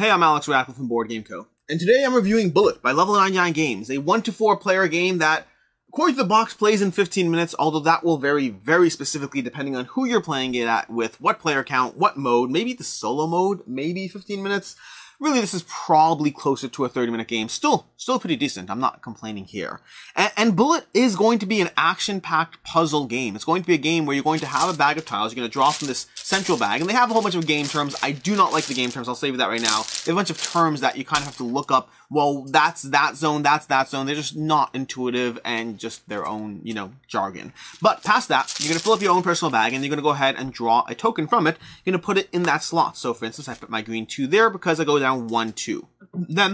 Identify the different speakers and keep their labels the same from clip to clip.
Speaker 1: Hey, I'm Alex Ratcliffe from Board Game Co. And today I'm reviewing Bullet by Level 99 Games, a 1 to 4 player game that, according to the box, plays in 15 minutes, although that will vary very specifically depending on who you're playing it at with, what player count, what mode, maybe the solo mode, maybe 15 minutes. Really, this is probably closer to a 30 minute game. Still, still pretty decent. I'm not complaining here. And, and Bullet is going to be an action packed puzzle game. It's going to be a game where you're going to have a bag of tiles. You're going to draw from this central bag. And they have a whole bunch of game terms. I do not like the game terms. I'll save that right now. They have a bunch of terms that you kind of have to look up well, that's that zone, that's that zone. They're just not intuitive and just their own, you know, jargon. But past that, you're going to fill up your own personal bag and you're going to go ahead and draw a token from it. You're going to put it in that slot. So for instance, I put my green two there because I go down one, two. Then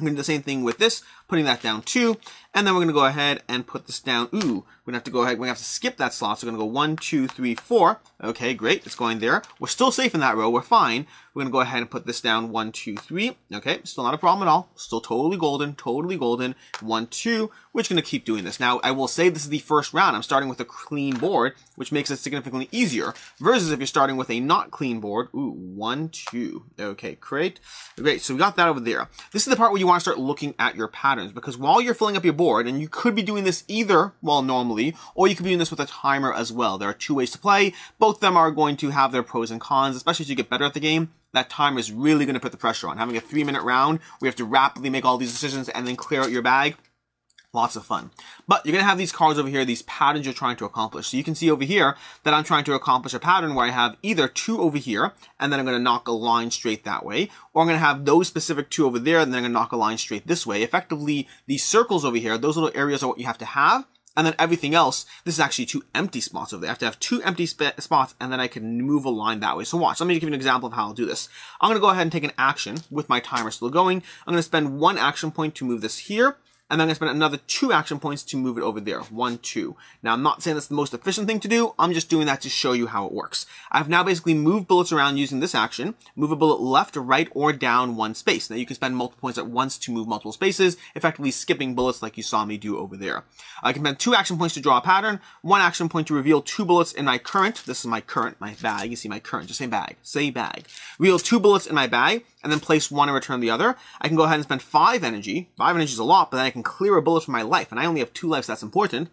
Speaker 1: I'm going to do the same thing with this, putting that down two. And then we're going to go ahead and put this down. Ooh, we're going to have to go ahead. We're going to have to skip that slot. So we're going to go one, two, three, four. Okay, great. It's going there. We're still safe in that row. We're fine. We're going to go ahead and put this down. One, two, three. Okay, still not a problem at all. Still totally golden, totally golden. One, two. We're just going to keep doing this. Now, I will say this is the first round. I'm starting with a clean board, which makes it significantly easier. Versus if you're starting with a not clean board. Ooh, one, two. Okay, great. Great. So we got that over there. This is the part where you want to start looking at your patterns because while you're filling up your board, and you could be doing this either, well, normally, or you could be doing this with a timer as well. There are two ways to play. Both of them are going to have their pros and cons, especially as you get better at the game. That timer is really going to put the pressure on. Having a three minute round, we have to rapidly make all these decisions and then clear out your bag lots of fun. But you're going to have these cards over here, these patterns you're trying to accomplish. So you can see over here that I'm trying to accomplish a pattern where I have either two over here, and then I'm going to knock a line straight that way, or I'm going to have those specific two over there, and then I'm going to knock a line straight this way. Effectively, these circles over here, those little areas are what you have to have, and then everything else, this is actually two empty spots over there. I have to have two empty sp spots, and then I can move a line that way. So watch, let me give you an example of how I'll do this. I'm going to go ahead and take an action with my timer still going. I'm going to spend one action point to move this here, and then I'm going to spend another two action points to move it over there. One, two. Now, I'm not saying that's the most efficient thing to do. I'm just doing that to show you how it works. I've now basically moved bullets around using this action. Move a bullet left, right, or down one space. Now, you can spend multiple points at once to move multiple spaces, effectively skipping bullets like you saw me do over there. I can spend two action points to draw a pattern, one action point to reveal two bullets in my current. This is my current, my bag. You see my current, just say bag. Say bag. Reveal two bullets in my bag, and then place one and return the other. I can go ahead and spend five energy. Five energy is a lot, but then I can clear a bullet from my life, and I only have two lives, so that's important.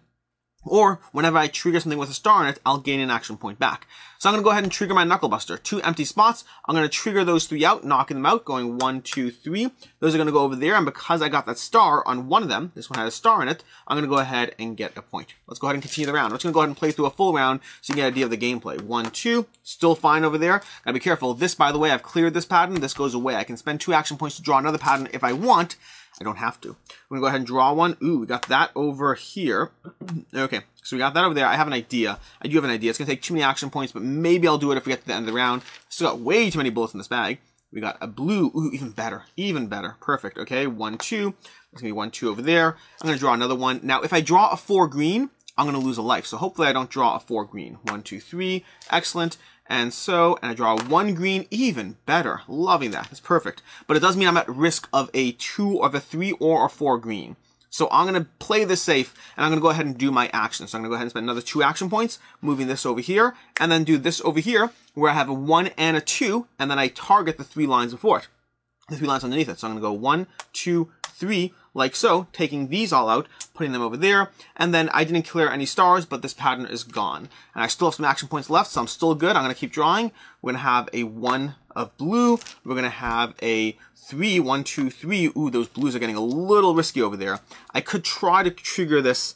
Speaker 1: Or whenever I trigger something with a star on it, I'll gain an action point back. So I'm going to go ahead and trigger my Knucklebuster. Two empty spots. I'm going to trigger those three out, knocking them out, going one, two, three. Those are going to go over there, and because I got that star on one of them, this one had a star in it, I'm going to go ahead and get a point. Let's go ahead and continue the round. Let's going to go ahead and play through a full round so you get an idea of the gameplay. One, two, still fine over there. Gotta be careful. This, by the way, I've cleared this pattern. This goes away. I can spend two action points to draw another pattern if I want. I don't have to. I'm going to go ahead and draw one. Ooh, we got that over here. okay, so we got that over there. I have an idea. I do have an idea. It's going to take too many action points, but maybe I'll do it if we get to the end of the round. Still got way too many bullets in this bag. We got a blue. Ooh, even better. Even better. Perfect. Okay, one, two. There's going to be one, two over there. I'm going to draw another one. Now, if I draw a four green, I'm going to lose a life. So hopefully I don't draw a four green. One, two, three. Excellent and so, and I draw one green, even better. Loving that. That's perfect. But it does mean I'm at risk of a two, of a three, or a four green. So I'm going to play this safe, and I'm going to go ahead and do my action. So I'm going to go ahead and spend another two action points, moving this over here, and then do this over here, where I have a one and a two, and then I target the three lines before it. The three lines underneath it. So I'm going to go one, two, three, like so, taking these all out, putting them over there, and then I didn't clear any stars, but this pattern is gone. And I still have some action points left, so I'm still good. I'm gonna keep drawing. We're gonna have a one of blue. We're gonna have a three, one, two, three. Ooh, those blues are getting a little risky over there. I could try to trigger this.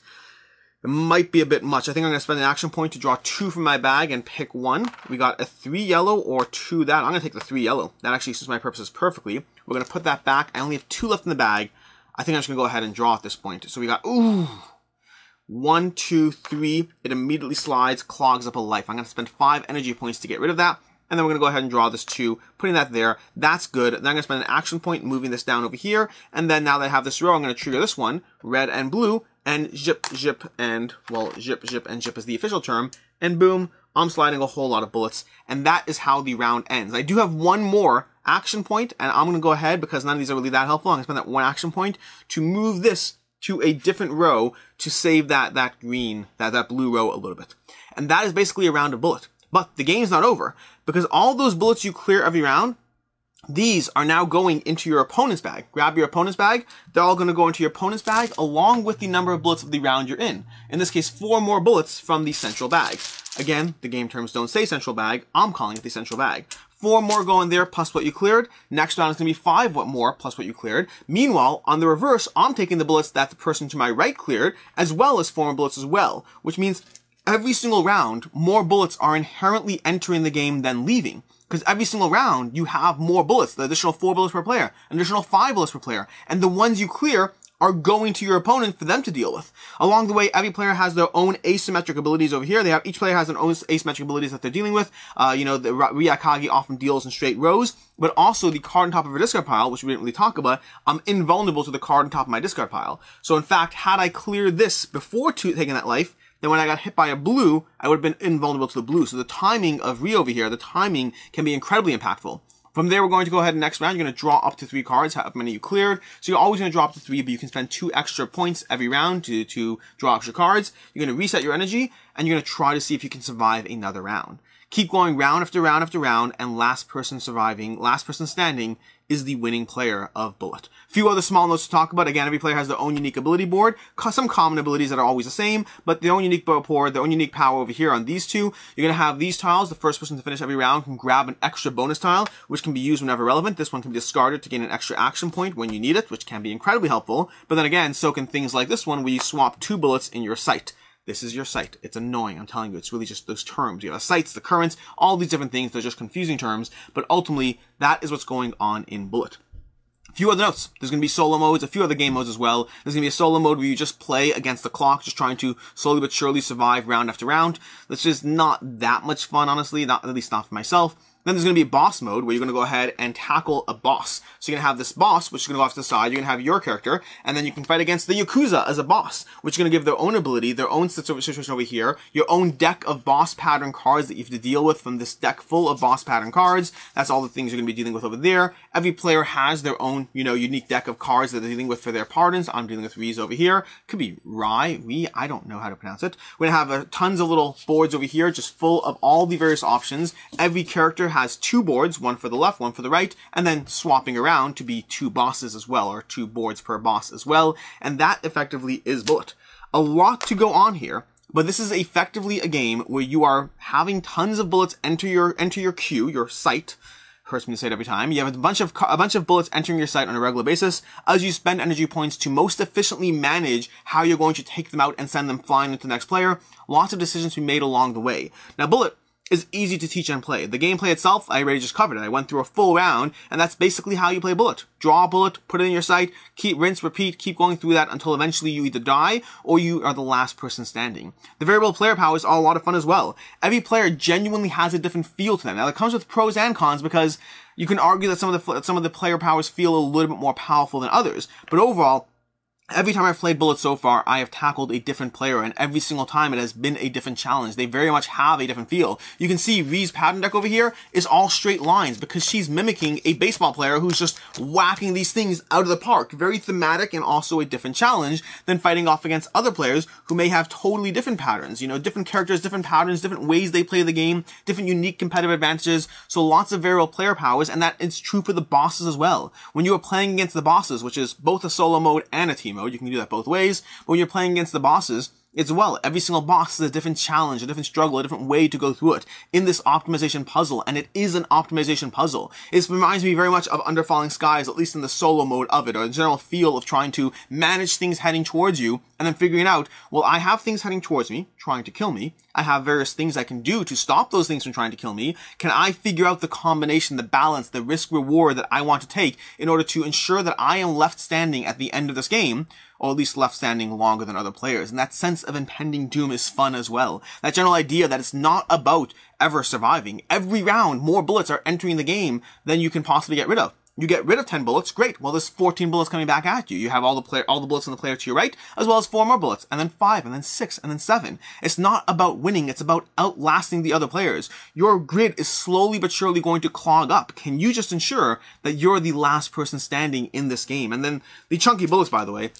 Speaker 1: It might be a bit much. I think I'm gonna spend an action point to draw two from my bag and pick one. We got a three yellow or two that. I'm gonna take the three yellow. That actually suits my purposes perfectly. We're gonna put that back. I only have two left in the bag. I think I'm just going to go ahead and draw at this point. So we got, ooh, one, two, three. It immediately slides, clogs up a life. I'm going to spend five energy points to get rid of that. And then we're going to go ahead and draw this two, putting that there. That's good. Then I'm going to spend an action point moving this down over here. And then now that I have this row, I'm going to trigger this one, red and blue, and zip, zip, and, well, zip, zip, and zip is the official term. And boom, I'm sliding a whole lot of bullets. And that is how the round ends. I do have one more action point, and I'm going to go ahead because none of these are really that helpful. I'm going to spend that one action point to move this to a different row to save that, that green, that, that blue row a little bit. And that is basically a round of bullet. But the game's not over because all those bullets you clear every round, these are now going into your opponent's bag. Grab your opponent's bag. They're all going to go into your opponent's bag along with the number of bullets of the round you're in. In this case, four more bullets from the central bag. Again, the game terms don't say central bag. I'm calling it the central bag four more going there plus what you cleared. Next round is going to be five what more plus what you cleared. Meanwhile, on the reverse, I'm taking the bullets that the person to my right cleared, as well as four more bullets as well, which means every single round, more bullets are inherently entering the game than leaving. Because every single round, you have more bullets, the additional four bullets per player, additional five bullets per player. And the ones you clear are going to your opponent for them to deal with. Along the way, every player has their own asymmetric abilities over here. They have, each player has their own asymmetric abilities that they're dealing with. Uh, you know, the Ryakagi often deals in straight rows, but also the card on top of her discard pile, which we didn't really talk about, I'm invulnerable to the card on top of my discard pile. So in fact, had I cleared this before taking that life, then when I got hit by a blue, I would have been invulnerable to the blue. So the timing of Re over here, the timing can be incredibly impactful. From there, we're going to go ahead and next round, you're going to draw up to three cards, however many you cleared. So you're always going to draw up to three, but you can spend two extra points every round to, to draw extra cards. You're going to reset your energy, and you're going to try to see if you can survive another round. Keep going round after round after round, and last person surviving, last person standing is the winning player of Bullet. Few other small notes to talk about. Again, every player has their own unique ability board, some common abilities that are always the same, but their own unique board, their own unique power over here on these two. You're going to have these tiles. The first person to finish every round can grab an extra bonus tile, which can be used whenever relevant. This one can be discarded to gain an extra action point when you need it, which can be incredibly helpful. But then again, so can things like this one where you swap two bullets in your sight. This is your site. It's annoying. I'm telling you, it's really just those terms. You have the sites, the currents, all these different things. They're just confusing terms, but ultimately that is what's going on in Bullet. A few other notes. There's going to be solo modes, a few other game modes as well. There's going to be a solo mode where you just play against the clock, just trying to slowly but surely survive round after round. That's just not that much fun, honestly, not at least not for myself. Then there's going to be boss mode where you're going to go ahead and tackle a boss. So you're going to have this boss, which is going to go off to the side. You're going to have your character, and then you can fight against the Yakuza as a boss, which is going to give their own ability, their own situation over here, your own deck of boss pattern cards that you have to deal with from this deck full of boss pattern cards. That's all the things you're going to be dealing with over there. Every player has their own, you know, unique deck of cards that they're dealing with for their pardons. I'm dealing with Rees over here. Could be Rai, Re, I don't know how to pronounce it. We're going to have uh, tons of little boards over here, just full of all the various options. Every character has two boards, one for the left, one for the right, and then swapping around to be two bosses as well, or two boards per boss as well, and that effectively is Bullet. A lot to go on here, but this is effectively a game where you are having tons of bullets enter your enter your queue, your sight. Hurts me to say it every time. You have a bunch of a bunch of bullets entering your site on a regular basis as you spend energy points to most efficiently manage how you're going to take them out and send them flying into the next player. Lots of decisions to be made along the way. Now, bullet is easy to teach and play. The gameplay itself, I already just covered it. I went through a full round, and that's basically how you play Bullet. Draw a bullet, put it in your sight, keep rinse, repeat, keep going through that until eventually you either die or you are the last person standing. The variable player powers are a lot of fun as well. Every player genuinely has a different feel to them. Now, it comes with pros and cons because you can argue that some of the some of the player powers feel a little bit more powerful than others, but overall, Every time I've played Bullet so far, I have tackled a different player, and every single time it has been a different challenge. They very much have a different feel. You can see Ree's pattern deck over here is all straight lines because she's mimicking a baseball player who's just whacking these things out of the park. Very thematic and also a different challenge than fighting off against other players who may have totally different patterns. You know, different characters, different patterns, different ways they play the game, different unique competitive advantages. So lots of variable player powers, and that is true for the bosses as well. When you are playing against the bosses, which is both a solo mode and a team mode. You can do that both ways. But when you're playing against the bosses, it's well. Every single boss is a different challenge, a different struggle, a different way to go through it in this optimization puzzle, and it is an optimization puzzle. This reminds me very much of Under Falling Skies, at least in the solo mode of it, or the general feel of trying to manage things heading towards you, and then figuring out, well, I have things heading towards me, trying to kill me, I have various things I can do to stop those things from trying to kill me. Can I figure out the combination, the balance, the risk reward that I want to take in order to ensure that I am left standing at the end of this game, or at least left standing longer than other players? And that sense of impending doom is fun as well. That general idea that it's not about ever surviving. Every round, more bullets are entering the game than you can possibly get rid of. You get rid of 10 bullets, great. Well, there's 14 bullets coming back at you. You have all the player, all the bullets on the player to your right, as well as four more bullets, and then five, and then six, and then seven. It's not about winning, it's about outlasting the other players. Your grid is slowly but surely going to clog up. Can you just ensure that you're the last person standing in this game? And then the chunky bullets, by the way,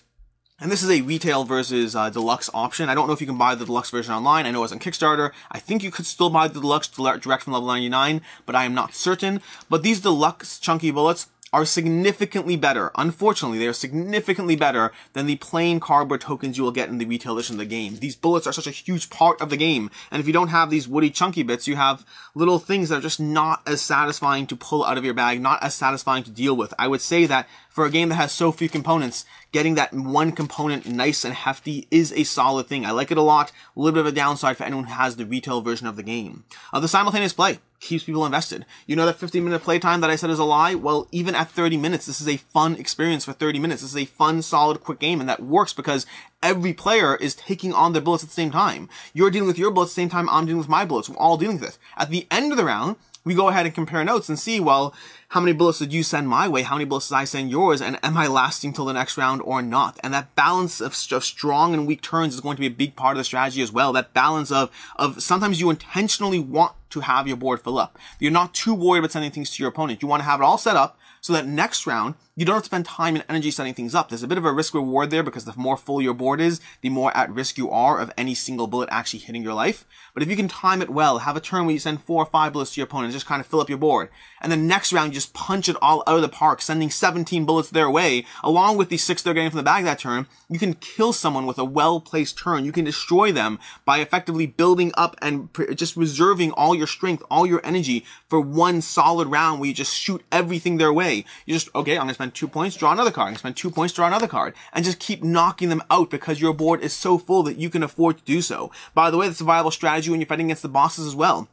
Speaker 1: and this is a retail versus uh, deluxe option. I don't know if you can buy the deluxe version online. I know it's on Kickstarter. I think you could still buy the deluxe direct from level 99, but I am not certain. But these deluxe chunky bullets are significantly better. Unfortunately, they are significantly better than the plain cardboard tokens you will get in the retail edition of the game. These bullets are such a huge part of the game, and if you don't have these woody chunky bits, you have little things that are just not as satisfying to pull out of your bag, not as satisfying to deal with. I would say that for a game that has so few components, getting that one component nice and hefty is a solid thing. I like it a lot. A little bit of a downside for anyone who has the retail version of the game. Uh, the simultaneous play keeps people invested. You know that 15 minute playtime that I said is a lie? Well, even at 30 minutes, this is a fun experience for 30 minutes. This is a fun, solid, quick game, and that works because every player is taking on their bullets at the same time. You're dealing with your bullets at the same time I'm dealing with my bullets. We're all dealing with this. At the end of the round, we go ahead and compare notes and see, well, how many bullets did you send my way? How many bullets did I send yours? And am I lasting till the next round or not? And that balance of, of strong and weak turns is going to be a big part of the strategy as well. That balance of, of sometimes you intentionally want to have your board fill up. You're not too worried about sending things to your opponent. You want to have it all set up so that next round, you don't have to spend time and energy setting things up. There's a bit of a risk reward there because the more full your board is, the more at risk you are of any single bullet actually hitting your life. But if you can time it well, have a turn where you send four or five bullets to your opponent, just kind of fill up your board. And the next round, you just punch it all out of the park, sending 17 bullets their way, along with the six they're getting from the bag that turn. You can kill someone with a well-placed turn. You can destroy them by effectively building up and just reserving all your strength, all your energy for one solid round where you just shoot everything their way. You just, okay, I'm gonna spend two points, draw another card. I can spend two points, draw another card. And just keep knocking them out because your board is so full that you can afford to do so. By the way, that's a viable strategy when you're fighting against the bosses as well.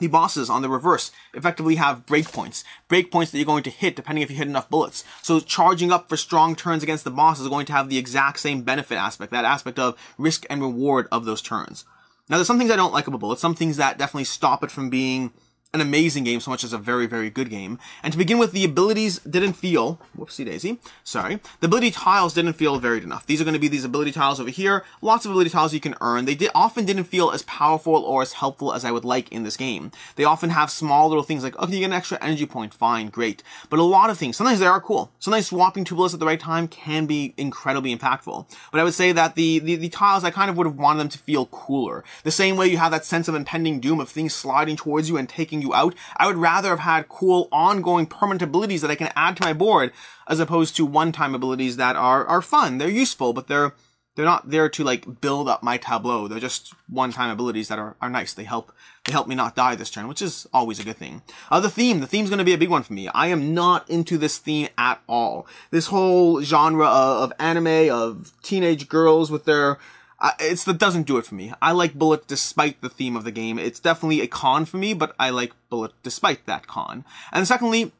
Speaker 1: The bosses on the reverse effectively have breakpoints. Breakpoints that you're going to hit depending if you hit enough bullets. So charging up for strong turns against the boss is going to have the exact same benefit aspect, that aspect of risk and reward of those turns. Now there's some things I don't like about bullets, some things that definitely stop it from being an amazing game so much as a very, very good game. And to begin with, the abilities didn't feel, whoopsie daisy, sorry, the ability tiles didn't feel varied enough. These are going to be these ability tiles over here, lots of ability tiles you can earn. They did, often didn't feel as powerful or as helpful as I would like in this game. They often have small little things like, okay, you get an extra energy point, fine, great. But a lot of things, sometimes they are cool. Sometimes swapping two bullets at the right time can be incredibly impactful. But I would say that the, the, the tiles, I kind of would have wanted them to feel cooler. The same way you have that sense of impending doom of things sliding towards you and taking you out. I would rather have had cool ongoing permanent abilities that I can add to my board as opposed to one-time abilities that are, are fun. They're useful, but they're, they're not there to like build up my tableau. They're just one-time abilities that are, are nice. They help they help me not die this turn, which is always a good thing. Uh, the theme, the theme's going to be a big one for me. I am not into this theme at all. This whole genre of, of anime of teenage girls with their I, it's that doesn't do it for me. I like Bullet despite the theme of the game. It's definitely a con for me, but I like Bullet despite that con. And secondly,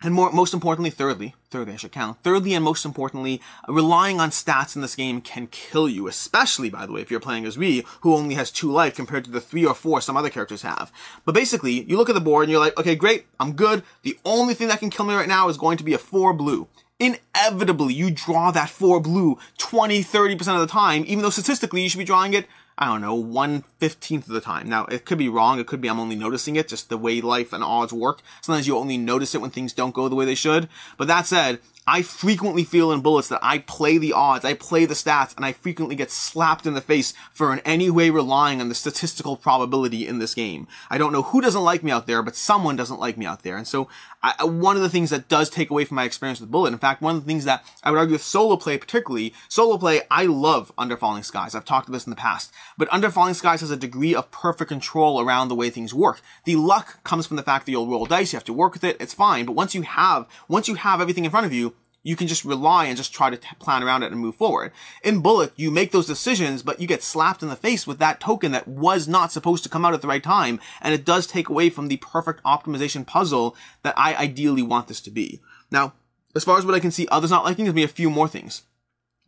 Speaker 1: and more, most importantly, thirdly, thirdly I should count, thirdly and most importantly, relying on stats in this game can kill you, especially, by the way, if you're playing as we, who only has two life compared to the three or four some other characters have. But basically, you look at the board and you're like, okay, great, I'm good. The only thing that can kill me right now is going to be a four blue inevitably you draw that four blue 20, 30% of the time, even though statistically you should be drawing it, I don't know, 1 15th of the time. Now, it could be wrong. It could be I'm only noticing it, just the way life and odds work. Sometimes you only notice it when things don't go the way they should. But that said, I frequently feel in bullets that I play the odds, I play the stats, and I frequently get slapped in the face for in any way relying on the statistical probability in this game. I don't know who doesn't like me out there, but someone doesn't like me out there. And so, I, one of the things that does take away from my experience with bullet, in fact, one of the things that I would argue with solo play particularly, solo play, I love Under Falling Skies. I've talked about this in the past. But Under Falling Skies has a degree of perfect control around the way things work. The luck comes from the fact that you'll roll dice, you have to work with it, it's fine, but once you have, once you have everything in front of you, you can just rely and just try to t- plan around it and move forward. In Bullet, you make those decisions, but you get slapped in the face with that token that was not supposed to come out at the right time, and it does take away from the perfect optimization puzzle that I ideally want this to be. Now, as far as what I can see, others not liking, there's be a few more things.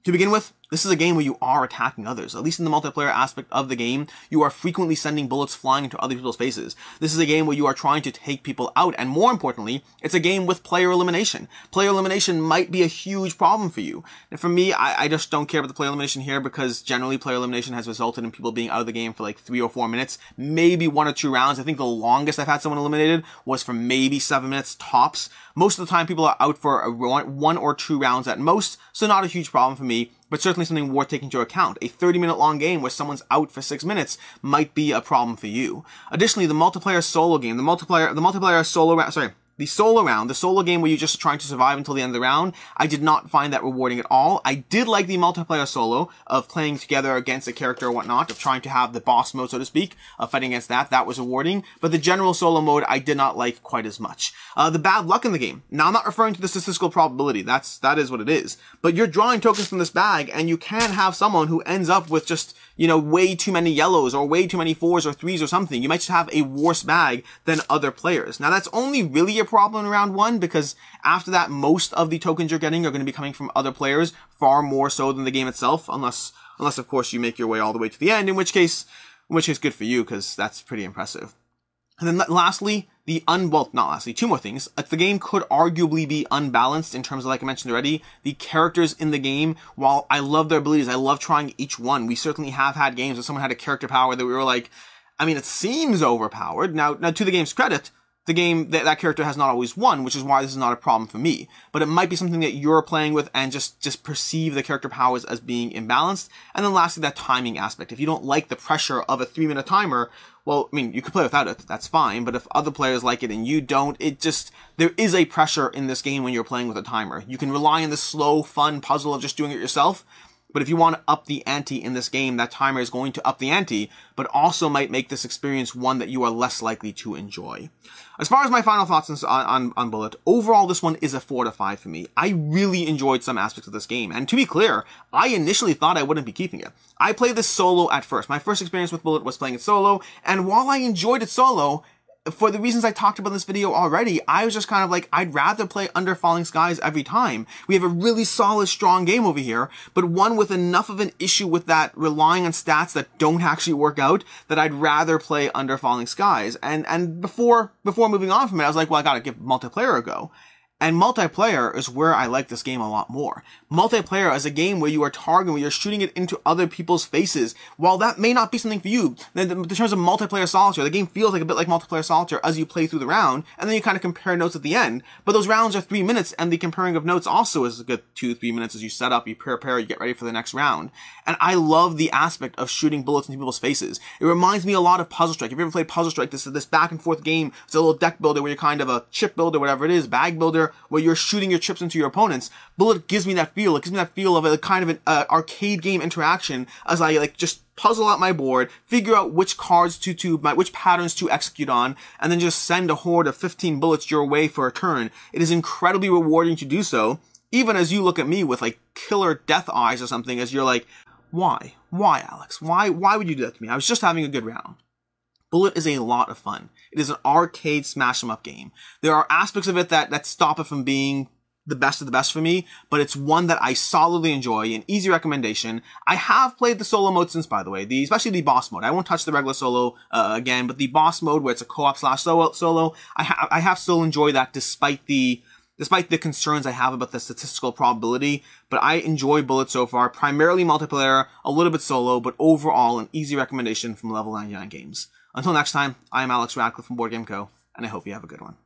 Speaker 1: To begin with, this is a game where you are attacking others. At least in the multiplayer aspect of the game, you are frequently sending bullets flying into other people's faces. This is a game where you are trying to take people out, and more importantly, it's a game with player elimination. Player elimination might be a huge problem for you. And for me, I, I just don't care about the player elimination here because generally player elimination has resulted in people being out of the game for like three or four minutes, maybe one or two rounds. I think the longest I've had someone eliminated was for maybe seven minutes tops. Most of the time, people are out for a, one or two rounds at most, so not a huge problem for me but certainly something worth taking into account. A 30 minute long game where someone's out for 6 minutes might be a problem for you. Additionally, the multiplayer solo game, the multiplayer, the multiplayer solo, sorry, the solo round, the solo game where you're just trying to survive until the end of the round, I did not find that rewarding at all. I did like the multiplayer solo of playing together against a character or whatnot, of trying to have the boss mode, so to speak, of fighting against that. That was rewarding. But the general solo mode, I did not like quite as much. Uh, the bad luck in the game. Now, I'm not referring to the statistical probability. That's, that is what it is. But you're drawing tokens from this bag, and you can have someone who ends up with just, you know, way too many yellows or way too many fours or threes or something. You might just have a worse bag than other players. Now, that's only really a problem in round one because after that, most of the tokens you're getting are going to be coming from other players, far more so than the game itself, unless, unless of course you make your way all the way to the end, in which case, in which is good for you because that's pretty impressive. And then lastly, the un well, not lastly, two more things. The game could arguably be unbalanced in terms of, like I mentioned already, the characters in the game. While I love their abilities, I love trying each one. We certainly have had games where someone had a character power that we were like, I mean, it seems overpowered. Now, now to the game's credit, the game that that character has not always won, which is why this is not a problem for me. But it might be something that you're playing with and just just perceive the character powers as being imbalanced. And then lastly, that timing aspect. If you don't like the pressure of a three minute timer, well, I mean, you could play without it. That's fine. But if other players like it and you don't, it just there is a pressure in this game when you're playing with a timer. You can rely on the slow, fun puzzle of just doing it yourself but if you want to up the ante in this game, that timer is going to up the ante, but also might make this experience one that you are less likely to enjoy. As far as my final thoughts on, on, on, Bullet, overall this one is a 4 to 5 for me. I really enjoyed some aspects of this game, and to be clear, I initially thought I wouldn't be keeping it. I played this solo at first. My first experience with Bullet was playing it solo, and while I enjoyed it solo, for the reasons I talked about in this video already, I was just kind of like, I'd rather play Under Falling Skies every time. We have a really solid, strong game over here, but one with enough of an issue with that relying on stats that don't actually work out that I'd rather play Under Falling Skies. And, and before, before moving on from it, I was like, well, I gotta give multiplayer a go. And multiplayer is where I like this game a lot more. Multiplayer is a game where you are targeting, where you're shooting it into other people's faces. While that may not be something for you, then in terms of multiplayer solitaire, the game feels like a bit like multiplayer solitaire as you play through the round, and then you kind of compare notes at the end. But those rounds are three minutes, and the comparing of notes also is a good two, three minutes as you set up, you prepare, you get ready for the next round. And I love the aspect of shooting bullets into people's faces. It reminds me a lot of Puzzle Strike. If you ever played Puzzle Strike, this this back and forth game, it's a little deck builder where you're kind of a chip builder, whatever it is, bag builder, where you're shooting your chips into your opponents. Bullet gives me that feel. It gives me that feel of a kind of an uh, arcade game interaction as I like just puzzle out my board, figure out which cards to to my which patterns to execute on, and then just send a horde of 15 bullets your way for a turn. It is incredibly rewarding to do so. Even as you look at me with like killer death eyes or something, as you're like, why? Why, Alex? Why? Why would you do that to me? I was just having a good round. Bullet is a lot of fun. It is an arcade smash 'em up game. There are aspects of it that, that stop it from being the best of the best for me, but it's one that I solidly enjoy, an easy recommendation. I have played the solo mode since, by the way, the, especially the boss mode. I won't touch the regular solo uh, again, but the boss mode where it's a co-op slash solo, I, ha- I have still enjoyed that despite the despite the concerns I have about the statistical probability, but I enjoy Bullet so far, primarily multiplayer, a little bit solo, but overall an easy recommendation from Level 99 Games. Until next time, I am Alex Radcliffe from Board Game Co., and I hope you have a good one.